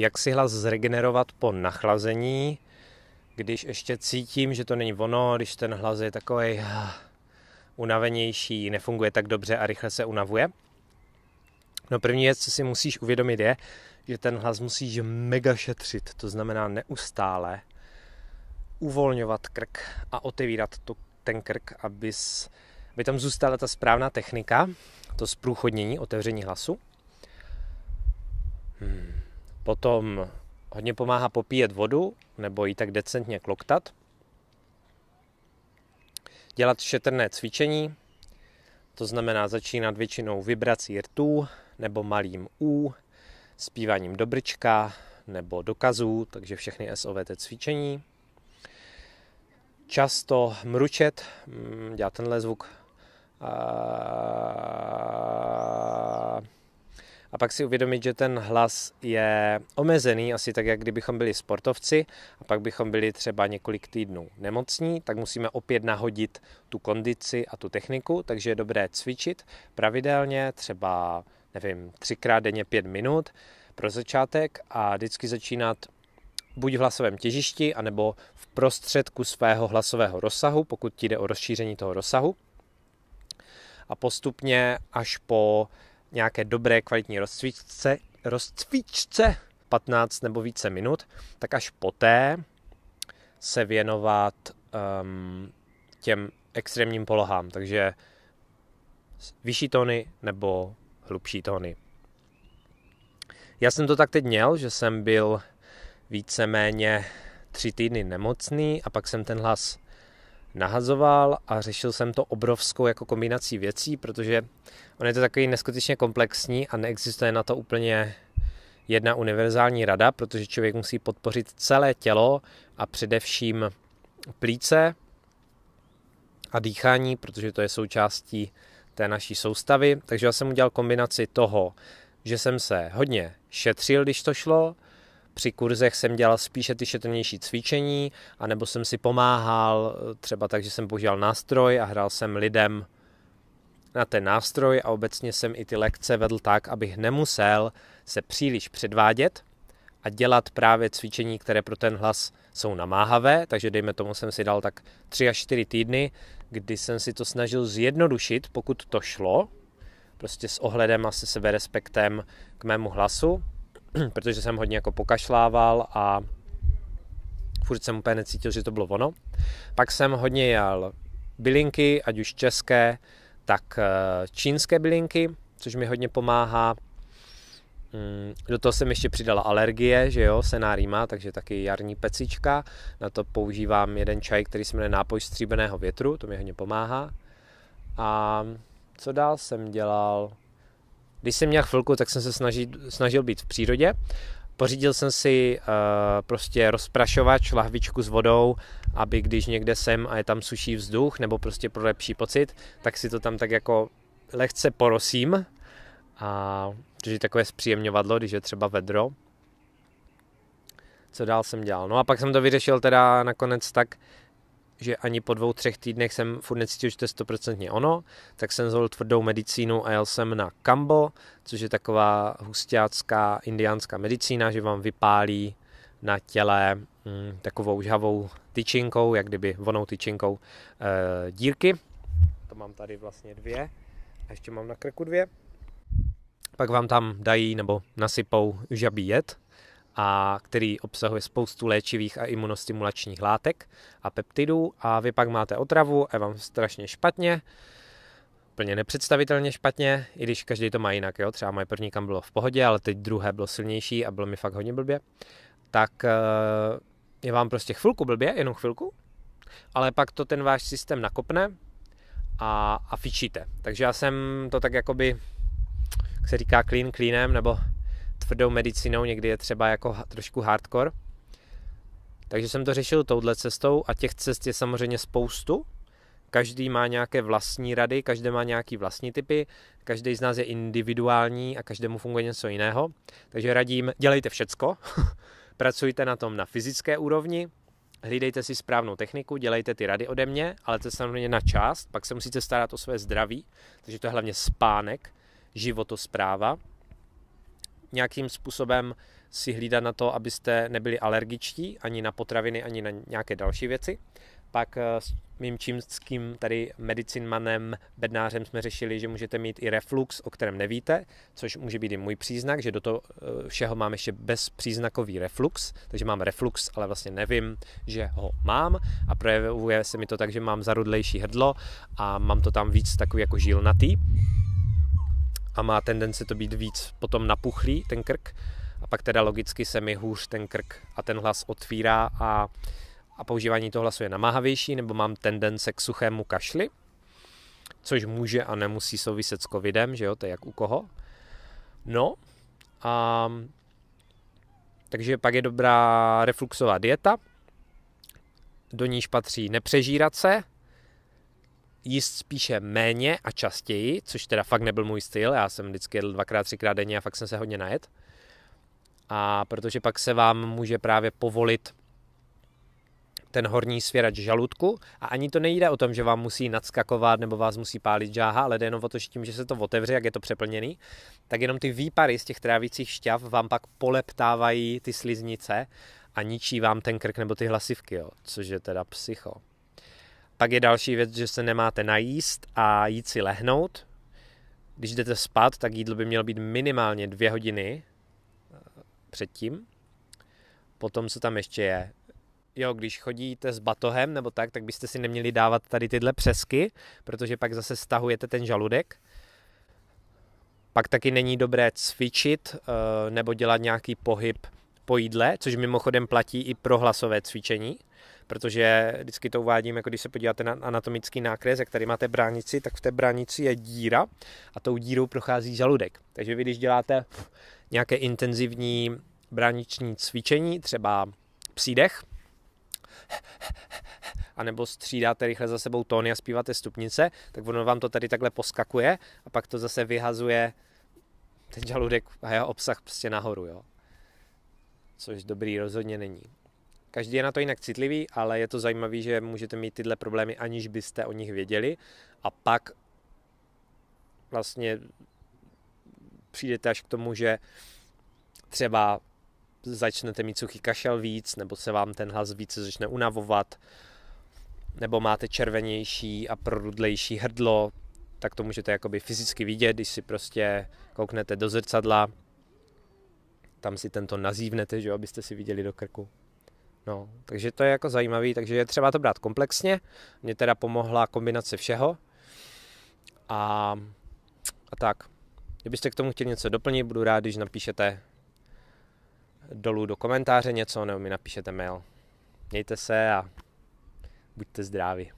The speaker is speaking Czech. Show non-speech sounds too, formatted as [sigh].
jak si hlas zregenerovat po nachlazení, když ještě cítím, že to není ono, když ten hlas je takový ah, unavenější, nefunguje tak dobře a rychle se unavuje. No první věc, co si musíš uvědomit je, že ten hlas musíš mega šetřit, to znamená neustále uvolňovat krk a otevírat to, ten krk, abys, aby tam zůstala ta správná technika, to zprůchodnění, otevření hlasu. Hmm. Potom hodně pomáhá popíjet vodu nebo ji tak decentně kloktat. Dělat šetrné cvičení, to znamená začínat většinou vibrací rtů nebo malým U, zpíváním dobrčka nebo dokazů, takže všechny SOVT cvičení. Často mručet, mm, dělat tenhle zvuk. A a pak si uvědomit, že ten hlas je omezený, asi tak, jak kdybychom byli sportovci a pak bychom byli třeba několik týdnů nemocní, tak musíme opět nahodit tu kondici a tu techniku, takže je dobré cvičit pravidelně, třeba, nevím, třikrát denně pět minut pro začátek a vždycky začínat buď v hlasovém těžišti, anebo v prostředku svého hlasového rozsahu, pokud ti jde o rozšíření toho rozsahu. A postupně až po nějaké dobré kvalitní rozcvičce, rozcvičce 15 nebo více minut, tak až poté se věnovat um, těm extrémním polohám, takže vyšší tóny nebo hlubší tóny. Já jsem to tak teď měl, že jsem byl víceméně tři týdny nemocný a pak jsem ten hlas nahazoval a řešil jsem to obrovskou jako kombinací věcí, protože on je to takový neskutečně komplexní a neexistuje na to úplně jedna univerzální rada, protože člověk musí podpořit celé tělo a především plíce a dýchání, protože to je součástí té naší soustavy. Takže já jsem udělal kombinaci toho, že jsem se hodně šetřil, když to šlo, při kurzech jsem dělal spíše ty šetrnější cvičení, anebo jsem si pomáhal třeba tak, že jsem používal nástroj a hrál jsem lidem na ten nástroj a obecně jsem i ty lekce vedl tak, abych nemusel se příliš předvádět a dělat právě cvičení, které pro ten hlas jsou namáhavé, takže dejme tomu jsem si dal tak 3 až 4 týdny, kdy jsem si to snažil zjednodušit, pokud to šlo, prostě s ohledem a se seberespektem k mému hlasu, [clears throat] protože jsem hodně jako pokašlával a furt jsem úplně necítil, že to bylo ono. Pak jsem hodně jel bylinky, ať už české, tak eh, čínské bylinky, což mi hodně pomáhá. Mm, do toho jsem ještě přidala alergie, že jo, senáríma, takže taky jarní pecička. Na to používám jeden čaj, který se jmenuje nápoj stříbeného větru, to mi hodně pomáhá. A co dál jsem dělal? Když jsem měl chvilku, tak jsem se snažil, snažil být v přírodě. Pořídil jsem si uh, prostě rozprašovač, lahvičku s vodou, aby když někde jsem a je tam suší vzduch nebo prostě pro lepší pocit, tak si to tam tak jako lehce porosím, a, to je takové zpříjemňovadlo, když je třeba vedro. Co dál jsem dělal? No a pak jsem to vyřešil teda nakonec tak, že ani po dvou, třech týdnech jsem furt necítil, že to je stoprocentně ono, tak jsem zvolil tvrdou medicínu a jel jsem na kambo, což je taková hustácká indiánská medicína, že vám vypálí na těle mm, takovou žhavou tyčinkou, jak kdyby vonou tyčinkou e, dírky. To mám tady vlastně dvě a ještě mám na krku dvě. Pak vám tam dají nebo nasypou žabí jed, a který obsahuje spoustu léčivých a imunostimulačních látek a peptidů a vy pak máte otravu a je vám strašně špatně, úplně nepředstavitelně špatně, i když každý to má jinak, jo? třeba moje první kam bylo v pohodě, ale teď druhé bylo silnější a bylo mi fakt hodně blbě, tak eh, je vám prostě chvilku blbě, jenom chvilku, ale pak to ten váš systém nakopne a, a fičíte. Takže já jsem to tak jakoby, jak se říká, clean cleanem, nebo tvrdou medicínou, někdy je třeba jako trošku hardcore. Takže jsem to řešil touhle cestou a těch cest je samozřejmě spoustu. Každý má nějaké vlastní rady, každý má nějaký vlastní typy, každý z nás je individuální a každému funguje něco jiného. Takže radím, dělejte všecko, [laughs] pracujte na tom na fyzické úrovni, hlídejte si správnou techniku, dělejte ty rady ode mě, ale to je samozřejmě na část, pak se musíte starat o své zdraví, takže to je hlavně spánek, životospráva, nějakým způsobem si hlídat na to, abyste nebyli alergičtí ani na potraviny, ani na nějaké další věci. Pak eh, s mým čínským tady medicinmanem, bednářem jsme řešili, že můžete mít i reflux, o kterém nevíte, což může být i můj příznak, že do toho eh, všeho mám ještě bezpříznakový reflux, takže mám reflux, ale vlastně nevím, že ho mám a projevuje se mi to tak, že mám zarudlejší hrdlo a mám to tam víc takový jako žilnatý a má tendenci to být víc potom napuchlý, ten krk, a pak teda logicky se mi hůř ten krk a ten hlas otvírá a, a používání toho hlasu je namáhavější, nebo mám tendence k suchému kašli, což může a nemusí souviset s covidem, že jo, to je jak u koho. No, a, takže pak je dobrá refluxová dieta, do níž patří nepřežírat se, jíst spíše méně a častěji, což teda fakt nebyl můj styl, já jsem vždycky jedl dvakrát, třikrát denně a fakt jsem se hodně najet. A protože pak se vám může právě povolit ten horní svěrač žaludku a ani to nejde o tom, že vám musí nadskakovat nebo vás musí pálit žáha, ale jde jenom o to, že tím, že se to otevře, jak je to přeplněný, tak jenom ty výpary z těch trávicích šťav vám pak poleptávají ty sliznice a ničí vám ten krk nebo ty hlasivky, jo, což je teda psycho. Pak je další věc, že se nemáte najíst a jít si lehnout. Když jdete spát, tak jídlo by mělo být minimálně dvě hodiny eh, předtím. Potom, co tam ještě je, jo, když chodíte s batohem nebo tak, tak byste si neměli dávat tady tyhle přesky, protože pak zase stahujete ten žaludek. Pak taky není dobré cvičit eh, nebo dělat nějaký pohyb po jídle, což mimochodem platí i pro hlasové cvičení protože vždycky to uvádím, jako když se podíváte na anatomický nákres, jak tady máte bránici, tak v té bránici je díra a tou dírou prochází žaludek. Takže vy, když děláte nějaké intenzivní brániční cvičení, třeba přídech, nebo střídáte rychle za sebou tóny a zpíváte stupnice, tak ono vám to tady takhle poskakuje a pak to zase vyhazuje ten žaludek a jeho obsah prostě nahoru, jo. Což dobrý rozhodně není. Každý je na to jinak citlivý, ale je to zajímavé, že můžete mít tyhle problémy, aniž byste o nich věděli. A pak vlastně přijdete až k tomu, že třeba začnete mít suchý kašel víc, nebo se vám ten hlas více začne unavovat, nebo máte červenější a prorudlejší hrdlo, tak to můžete jakoby fyzicky vidět, když si prostě kouknete do zrcadla, tam si tento nazívnete, že abyste si viděli do krku. No, takže to je jako zajímavý, takže je třeba to brát komplexně. Mě teda pomohla kombinace všeho. A, a tak, kdybyste k tomu chtěli něco doplnit, budu rád, když napíšete dolů do komentáře něco, nebo mi napíšete mail. Mějte se a buďte zdraví.